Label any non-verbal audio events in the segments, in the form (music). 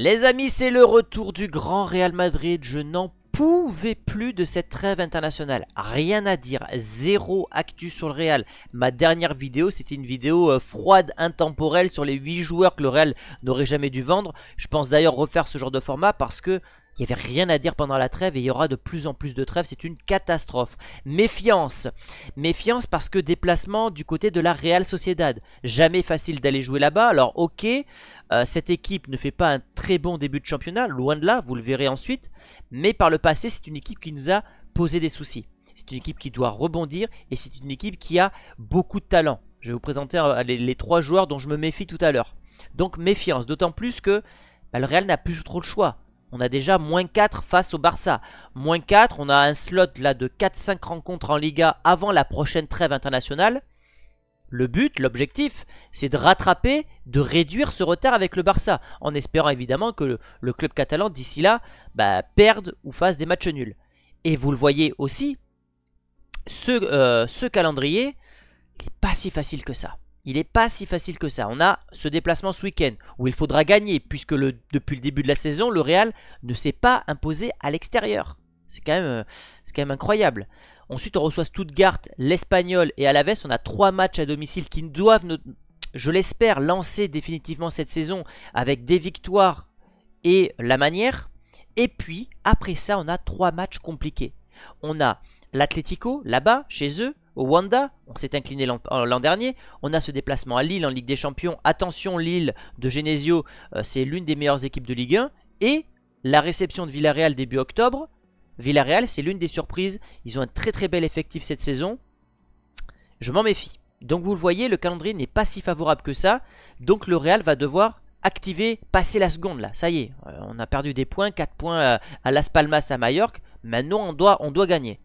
Les amis, c'est le retour du grand Real Madrid. Je n'en pouvais plus de cette trêve internationale. Rien à dire, zéro actu sur le Real. Ma dernière vidéo, c'était une vidéo euh, froide, intemporelle sur les 8 joueurs que le Real n'aurait jamais dû vendre. Je pense d'ailleurs refaire ce genre de format parce que il n'y avait rien à dire pendant la trêve et il y aura de plus en plus de trêves, c'est une catastrophe. Méfiance, méfiance parce que déplacement du côté de la Real Sociedad. Jamais facile d'aller jouer là-bas, alors ok, euh, cette équipe ne fait pas un très bon début de championnat, loin de là, vous le verrez ensuite. Mais par le passé, c'est une équipe qui nous a posé des soucis. C'est une équipe qui doit rebondir et c'est une équipe qui a beaucoup de talent. Je vais vous présenter euh, les, trois joueurs dont je me méfie tout à l'heure. Donc méfiance, d'autant plus que bah, le Real n'a plus trop le choix. On a déjà moins 4 face au Barça. Moins 4, on a un slot là de 4-5 rencontres en Liga avant la prochaine trêve internationale. Le but, l'objectif, c'est de rattraper, de réduire ce retard avec le Barça, en espérant évidemment que le, club catalan d'ici là bah, perde ou fasse des matchs nuls. Et vous le voyez aussi, ce, euh, calendrier, il n'est pas si facile que ça. Il n'est pas si facile que ça. On a ce déplacement ce week-end où il faudra gagner, puisque depuis le début de la saison, le Real ne s'est pas imposé à l'extérieur. C'est quand même euh, incroyable. Ensuite, on reçoit Stuttgart, l'Espagnol et à Alaves. On a trois matchs à domicile qui doivent, je l'espère, lancer définitivement cette saison avec des victoires et la manière. Et puis, après ça, on a trois matchs compliqués. On a l'Atlético, là-bas, chez eux, au Wanda, on s'est incliné l'an euh, dernier. On a ce déplacement à Lille en Ligue des Champions. Attention, Lille de Genesio, euh, c'est l'une des meilleures équipes de Ligue 1. Et la réception de Villarreal début octobre, Villarreal, c'est l'une des surprises. Ils ont un très très bel effectif cette saison. Je m'en méfie. Donc vous le voyez, le calendrier n'est pas si favorable que ça. Donc le Real va devoir activer, passer la seconde là. Ça y est, euh, on a perdu des points, 4 points à Las Palmas à Mallorca. Maintenant on doit, on doit gagner.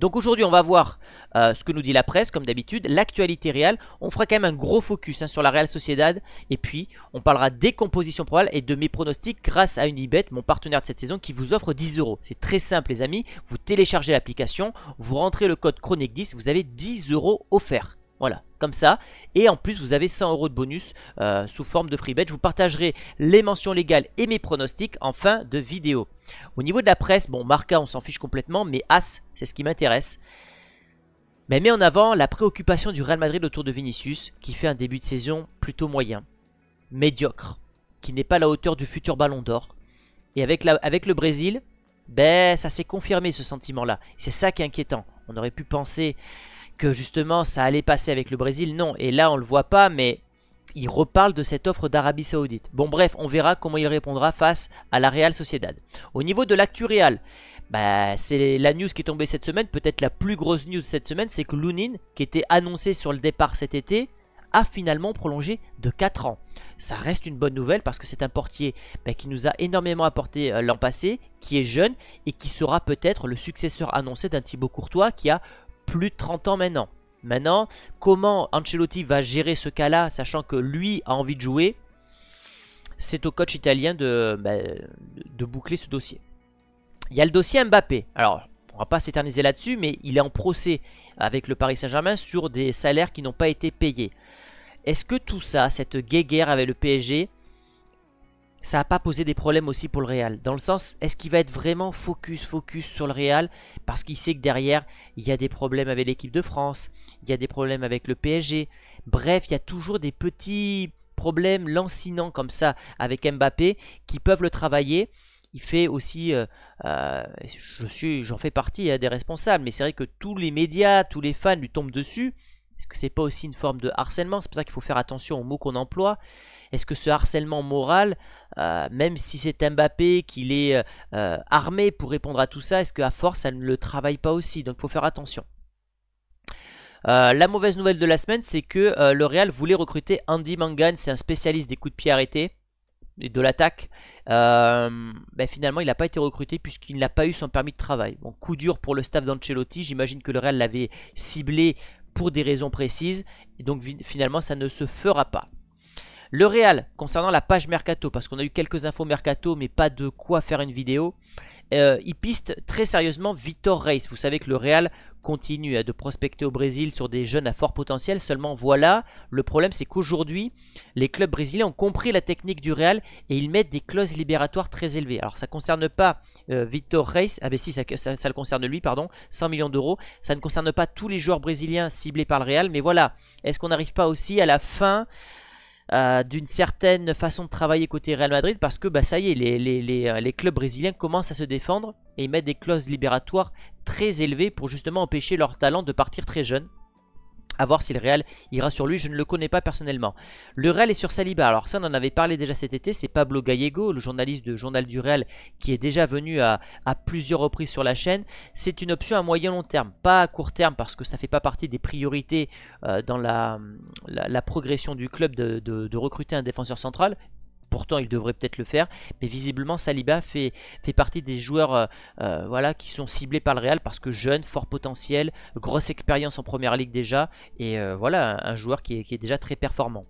Donc aujourd'hui on va voir euh, ce que nous dit la presse comme d'habitude, l'actualité réelle. On fera quand même un gros focus hein, sur la Real Sociedad et puis on parlera des compositions probables et de mes pronostics grâce à Unibet, mon partenaire de cette saison qui vous offre 10 euros. C'est très simple les amis, vous téléchargez l'application, vous rentrez le code Chronique 10, vous avez 10 euros offerts. Voilà, comme ça. Et en plus, vous avez 100 euros de bonus euh, sous forme de free bet. Je vous partagerai les mentions légales et mes pronostics en fin de vidéo. Au niveau de la presse, bon, Marca, on s'en fiche complètement, mais As, c'est ce qui m'intéresse. Mais met en avant la préoccupation du Real Madrid autour de Vinicius, qui fait un début de saison plutôt moyen, médiocre, qui n'est pas à la hauteur du futur ballon d'or. Et avec, la, avec le Brésil, ben, ça s'est confirmé ce sentiment-là. C'est ça qui est inquiétant. On aurait pu penser que justement ça allait passer avec le Brésil, non. Et là, on le voit pas, mais il reparle de cette offre d'Arabie Saoudite. Bon, bref, on verra comment il répondra face à la Real Sociedad. Au niveau de l'actu Real, bah, c'est la news qui est tombée cette semaine, peut-être la plus grosse news cette semaine, c'est que Lunin, qui était annoncé sur le départ cet été, a finalement prolongé de 4 ans. Ça reste une bonne nouvelle parce que c'est un portier bah, qui nous a énormément apporté euh, l'an passé, qui est jeune et qui sera peut-être le successeur annoncé d'un Thibaut Courtois qui a plus de 30 ans maintenant. Maintenant, comment Ancelotti va gérer ce cas-là, sachant que lui a envie de jouer, c'est au coach italien de, bah, de boucler ce dossier. Il y a le dossier Mbappé. Alors, on ne va pas s'éterniser là-dessus, mais il est en procès avec le Paris Saint-Germain sur des salaires qui n'ont pas été payés. Est-ce que tout ça, cette guéguerre avec le PSG, ça n'a pas posé des problèmes aussi pour le Real. Dans le sens, est-ce qu'il va être vraiment focus, focus sur le Real Parce qu'il sait que derrière, il y a des problèmes avec l'équipe de France, il y a des problèmes avec le PSG. Bref, il y a toujours des petits problèmes lancinants comme ça avec Mbappé qui peuvent le travailler. Il fait aussi, euh, euh, je suis, j'en fais partie a hein, des responsables, mais c'est vrai que tous les médias, tous les fans lui tombent dessus. Est-ce que c'est pas aussi une forme de harcèlement C'est pour ça qu'il faut faire attention aux mots qu'on emploie. Est-ce que ce harcèlement moral, euh, même si c'est Mbappé qu'il est euh, euh, armé pour répondre à tout ça, est-ce qu'à force ça ne le travaille pas aussi Donc il faut faire attention. la mauvaise nouvelle de la semaine, c'est que le Real voulait recruter Andy Mangan, c'est un spécialiste des coups de pied arrêtés et de l'attaque. Ben, finalement, il n'a pas été recruté puisqu'il n'a pas eu son permis de travail. Bon, coup dur pour le staff d'Ancelotti. J'imagine que le Real l'avait ciblé pour des raisons précises. Et donc finalement, ça ne se fera pas. Le Real, concernant la page Mercato, parce qu'on a eu quelques infos Mercato, mais pas de quoi faire une vidéo. Euh, il piste très sérieusement Victor Reis. Vous savez que le Real continue à euh, de prospecter au Brésil sur des jeunes à fort potentiel. Seulement voilà, le problème c'est qu'aujourd'hui, les clubs brésiliens ont compris la technique du Real et ils mettent des clauses libératoires très élevées. Alors ça ne concerne pas euh, Victor Reis, ah ben si, ça, ça, le concerne lui, pardon, 100 millions d'euros. Ça ne concerne pas tous les joueurs brésiliens ciblés par le Real, mais voilà, est-ce qu'on n'arrive pas aussi à la fin euh, d'une certaine façon de travailler côté Real Madrid parce que bah, ça y est, les, euh, les, clubs brésiliens commencent à se défendre et ils mettent des clauses libératoires très élevées pour justement empêcher leurs talents de partir très jeunes à voir si le Real ira sur lui. Je ne le connais pas personnellement. Le Real est sur Saliba. Alors ça, on en avait parlé déjà cet été. C'est Pablo Gallego, le journaliste de Journal du Real, qui est déjà venu à, plusieurs reprises sur la chaîne. C'est une option à moyen long terme, pas à court terme, parce que ça ne fait pas partie des priorités euh, dans la, progression du club de recruter un défenseur central. Pourtant, il devrait peut-être le faire. Mais visiblement, Saliba fait, fait partie des joueurs euh, euh, voilà, qui sont ciblés par le Real parce que jeune, fort potentiel, grosse expérience en première ligue déjà. Et euh, voilà, un, joueur qui est, déjà très performant.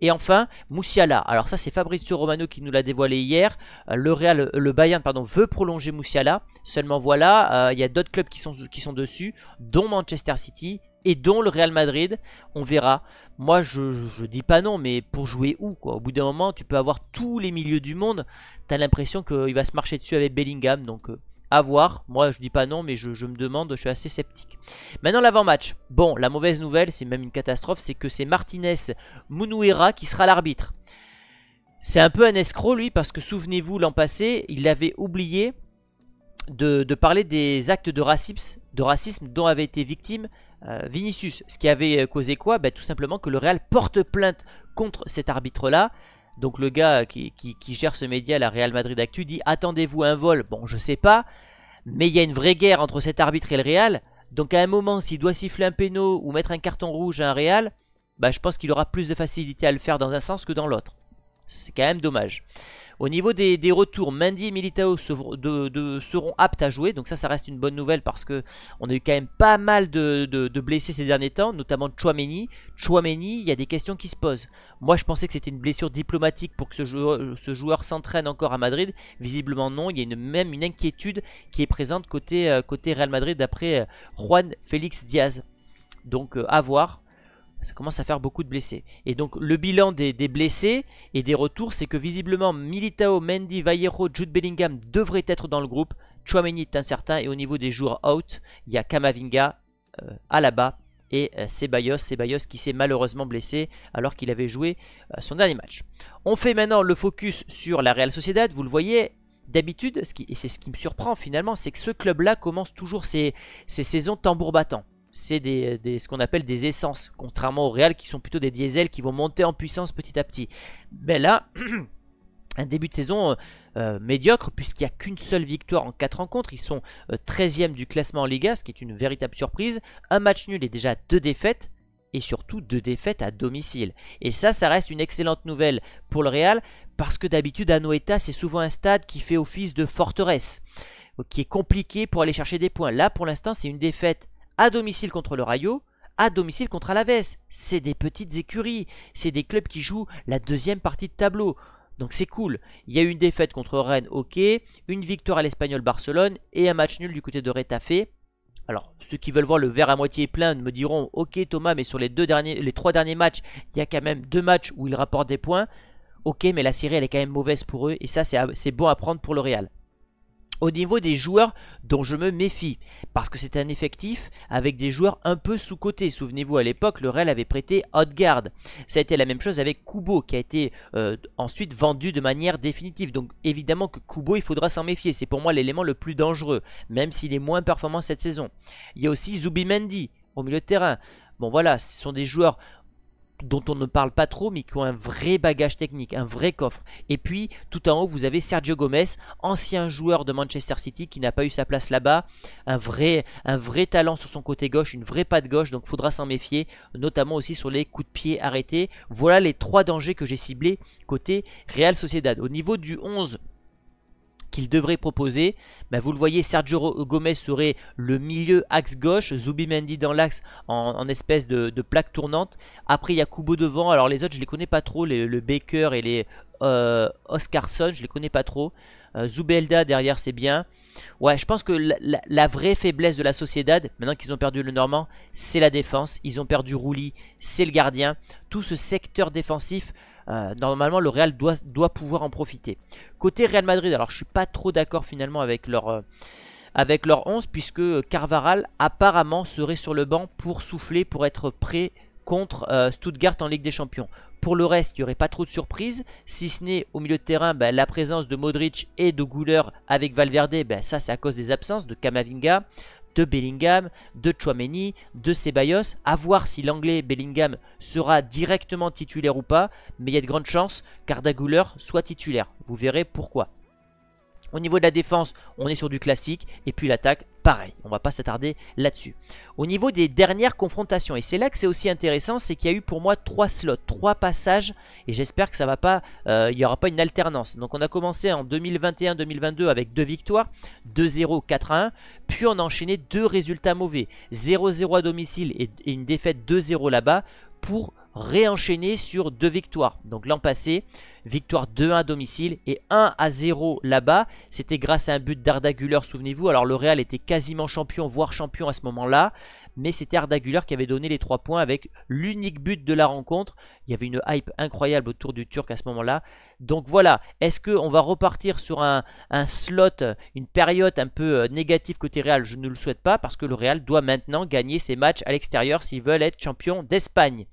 Et enfin, Moussiala. Alors ça, c'est Fabrizio Romano qui nous l'a dévoilé hier. Le Real, le Bayern, pardon, veut prolonger Moussiala. Seulement voilà, il y a d'autres clubs qui sont, qui sont dessus, dont Manchester City, et dont le Real Madrid, on verra. Moi, je, ne dis pas non, mais pour jouer où Au bout d'un moment, tu peux avoir tous les milieux du monde, t'as l'impression qu'il va se marcher dessus avec Bellingham, donc euh, à voir. Moi, je dis pas non, mais je, me demande, je suis assez sceptique. Maintenant, l'avant-match. Bon, la mauvaise nouvelle, c'est même une catastrophe, c'est que c'est Martinez Munuera qui sera l'arbitre. C'est un peu un escroc, lui, parce que souvenez-vous, l'an passé, il avait oublié de, parler des actes de racisme dont avait été victime euh, Vinicius. Ce qui avait euh, causé quoi ben, Tout simplement que le Real porte plainte contre cet arbitre-là. Donc le gars qui, gère ce média, la Real Madrid Actu, dit attendez-vous un vol. Bon, je sais pas, mais il y a une vraie guerre entre cet arbitre et le Real. Donc à un moment, s'il doit siffler un péno ou mettre un carton rouge à un Real, ben, je pense qu'il aura plus de facilité à le faire dans un sens que dans l'autre. C'est quand même dommage. Au niveau des, retours, Mendy et Militao seront, aptes à jouer. Donc ça, ça reste une bonne nouvelle parce que on a eu quand même pas mal de, blessés ces derniers temps, notamment Chouameni. Chouameni, il y a des questions qui se posent. Moi, je pensais que c'était une blessure diplomatique pour que ce joueur, s'entraîne encore à Madrid. Visiblement non. Il y a même une inquiétude qui est présente côté, euh, côté Real Madrid d'après euh, Juan Félix Diaz. Donc euh, à voir ça commence à faire beaucoup de blessés. Et donc le bilan des, blessés et des retours, c'est que visiblement Militao, Mendy, Vallejo, Jude Bellingham devraient être dans le groupe. Chouameni est incertain et au niveau des joueurs out, il y a Kamavinga, euh, la bas et euh, Ceballos. Ceballos qui s'est malheureusement blessé alors qu'il avait joué euh, son dernier match. On fait maintenant le focus sur la Real Sociedad. Vous le voyez, d'habitude, et c'est ce qui me surprend finalement, c'est que ce club-là commence toujours ses saisons tambour battant c'est des, ce qu'on appelle des essences, contrairement au Real qui sont plutôt des diesels qui vont monter en puissance petit à petit. Mais ben là, (clears throat) un début de saison euh, euh, médiocre puisqu'il n'y a qu'une seule victoire en 4 rencontres. Ils sont 13e euh, du classement en Liga, ce qui est une véritable surprise. Un match nul et déjà deux défaites. Et surtout deux défaites à domicile. Et ça, ça reste une excellente nouvelle pour le Real parce que d'habitude, Anoeta, c'est souvent un stade qui fait office de forteresse, qui est compliqué pour aller chercher des points. Là, pour l'instant, c'est une défaite à domicile contre le Rayo, à domicile contre Alaves. C'est des petites écuries, c'est des clubs qui jouent la deuxième partie de tableau. Donc c'est cool. Il y a eu une défaite contre Rennes, ok. Une victoire à l'Espagnol Barcelone et un match nul du côté de Retafe. Alors, ceux qui veulent voir le verre à moitié plein me diront Ok, Thomas, mais sur les, deux derniers, les trois derniers matchs, il y a quand même deux matchs où ils rapportent des points. Ok, mais la série, elle est quand même mauvaise pour eux. Et ça, c'est bon à prendre pour le Real au niveau des joueurs dont je me méfie, parce que c'est un effectif avec des joueurs un peu sous-cotés. Souvenez-vous, à l'époque, le Real avait prêté guard. Ça a été la même chose avec Kubo, qui a été euh, ensuite vendu de manière définitive. Donc évidemment que Kubo, il faudra s'en méfier. C'est pour moi l'élément le plus dangereux, même s'il est moins performant cette saison. Il y a aussi Zubimendi au milieu de terrain. Bon voilà, ce sont des joueurs dont on ne parle pas trop mais qui ont un vrai bagage technique, un vrai coffre. Et puis tout en haut vous avez Sergio Gomez, ancien joueur de Manchester City qui n'a pas eu sa place là-bas, un vrai, un vrai talent sur son côté gauche, une vraie patte gauche, donc faudra s'en méfier, notamment aussi sur les coups de pied arrêtés. Voilà les trois dangers que j'ai ciblés côté Real Sociedad. Au niveau du 11 qu'il devrait proposer. Bah, vous le voyez, Sergio Gomez serait le milieu axe gauche, Mendy dans l'axe en, espèce de, plaque tournante. Après, il y a Kubo devant. Alors les autres, je les connais pas trop, le Baker et les euh, Oscarson, je les connais pas trop. Euh, Zubelda derrière, c'est bien. Ouais, je pense que la, vraie faiblesse de la Sociedad, maintenant qu'ils ont perdu le Normand, c'est la défense. Ils ont perdu Rouli, c'est le gardien. Tout ce secteur défensif, euh, normalement, le Real doit, pouvoir en profiter. Côté Real Madrid, alors je suis pas trop d'accord finalement avec leur, euh, avec leur 11, puisque Carvaral apparemment serait sur le banc pour souffler, pour être prêt contre euh, Stuttgart en Ligue des Champions. Pour le reste, il n'y aurait pas trop de surprises, si ce n'est au milieu de terrain, ben, la présence de Modric et de Gouler avec Valverde, Ben ça c'est à cause des absences de Kamavinga, de Bellingham, de Chouameni, de Ceballos. À voir si l'anglais Bellingham sera directement titulaire ou pas, mais il y a de grandes chances qu'Arda soit titulaire. Vous verrez pourquoi. Au niveau de la défense, on est sur du classique. Et puis l'attaque, pareil. On ne va pas s'attarder là-dessus. Au niveau des dernières confrontations, et c'est là que c'est aussi intéressant, c'est qu'il y a eu pour moi trois slots, trois passages. Et j'espère que ça va pas, euh, il n'y aura pas une alternance. Donc on a commencé en 2021-2022 avec deux victoires, 2-0, 4-1. Puis on a enchaîné deux résultats mauvais, 0-0 à domicile et une défaite 2-0 là-bas pour réenchaîné sur deux victoires. Donc l'an passé, victoire 2-1 à domicile et 1 à 0 là-bas. C'était grâce à un but d'Arda souvenez-vous. Alors le Real était quasiment champion, voire champion à ce moment-là. Mais c'était Arda qui avait donné les 3 points avec l'unique but de la rencontre. Il y avait une hype incroyable autour du Turc à ce moment-là. Donc voilà, est-ce qu'on va repartir sur un, slot, une période un peu euh, négative côté Real Je ne le souhaite pas parce que le Real doit maintenant gagner ses matchs à l'extérieur s'ils veulent être champion d'Espagne.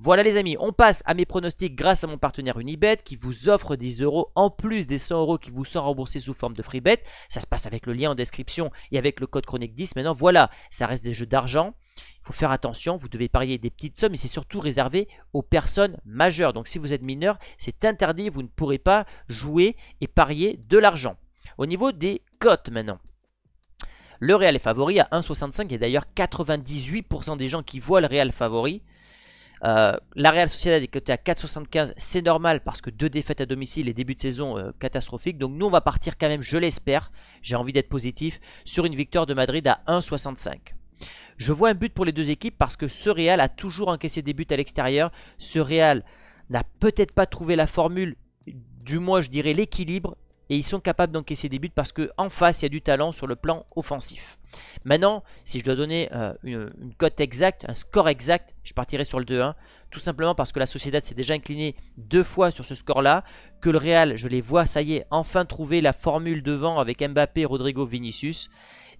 Voilà les amis, on passe à mes pronostics grâce à mon partenaire Unibet qui vous offre 10 euros en plus des 100 euros qui vous sont remboursés sous forme de free bet. Ça se passe avec le lien en description et avec le code chronique 10. Maintenant voilà, ça reste des jeux d'argent. Il faut faire attention, vous devez parier des petites sommes et c'est surtout réservé aux personnes majeures. Donc si vous êtes mineur, c'est interdit, vous ne pourrez pas jouer et parier de l'argent. Au niveau des cotes maintenant. Le Real est favori à 1,65 Il y a d'ailleurs 98% des gens qui voient le Real favori. Euh, la Real Sociedad est cotée à 4,75, c'est normal parce que deux défaites à domicile et début de saison euh, catastrophique. Donc nous on va partir quand même, je l'espère, j'ai envie d'être positif, sur une victoire de Madrid à 1,65. Je vois un but pour les deux équipes parce que ce Real a toujours encaissé des buts à l'extérieur. Ce Real n'a peut-être pas trouvé la formule, du moins je dirais l'équilibre, et ils sont capables d'encaisser des buts parce qu'en face, il y a du talent sur le plan offensif. Maintenant, si je dois donner euh, une, une, cote exacte, un score exact, je partirai sur le 2-1. Tout simplement parce que la Sociedad s'est déjà inclinée deux fois sur ce score-là. Que le Real, je les vois, ça y est, enfin trouver la formule devant avec Mbappé, Rodrigo, Vinicius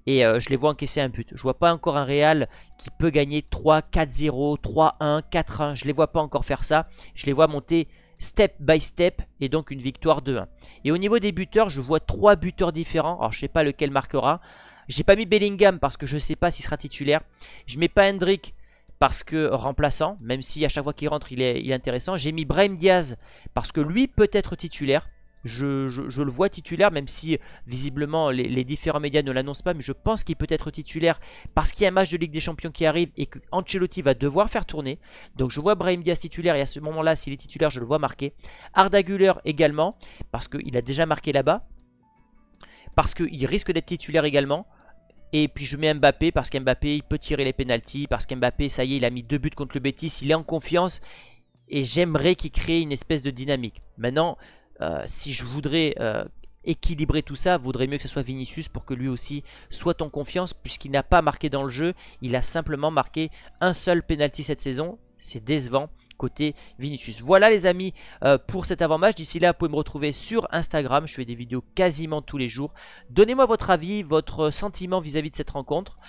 et euh, je les vois encaisser un but. Je vois pas encore un Real qui peut gagner 3, 4-0, 3-1, 4-1. Je les vois pas encore faire ça. Je les vois monter step by step et donc une victoire 2-1. Et au niveau des buteurs, je vois 3 buteurs différents. Alors je sais pas lequel marquera. J'ai pas mis Bellingham parce que je sais pas s'il sera titulaire. Je mets pas Hendrick parce que remplaçant, même si à chaque fois qu'il rentre il est, il est intéressant. J'ai mis Brahim Diaz parce que lui peut être titulaire. Je, le vois titulaire, même si visiblement les, différents médias ne l'annoncent pas, mais je pense qu'il peut être titulaire parce qu'il y a un match de Ligue des Champions qui arrive et que Ancelotti va devoir faire tourner. Donc je vois Brahim Diaz titulaire et à ce moment-là, s'il est titulaire, je le vois marqué. Arda également, parce qu'il a déjà marqué là-bas, parce qu'il risque d'être titulaire également. Et puis je mets Mbappé parce qu'Mbappé il peut tirer les pénalties, parce qu'Mbappé ça y est il a mis deux buts contre le Betis, il est en confiance et j'aimerais qu'il crée une espèce de dynamique. Maintenant euh, si je voudrais euh, équilibrer tout ça, vaudrait mieux que ce soit Vinicius pour que lui aussi soit en confiance puisqu'il n'a pas marqué dans le jeu, il a simplement marqué un seul penalty cette saison, c'est décevant côté Vinicius. Voilà les amis euh, pour cet avant-match. D'ici là, vous pouvez me retrouver sur Instagram. Je fais des vidéos quasiment tous les jours. Donnez-moi votre avis, votre sentiment vis à -vis de cette rencontre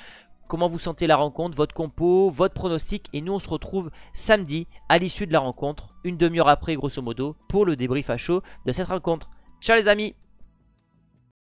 comment vous sentez la rencontre, votre compo, votre pronostic. Et nous, on se retrouve samedi à l'issue de la rencontre, une demi-heure après, grosso modo, pour le débrief à chaud de cette rencontre. Ciao les amis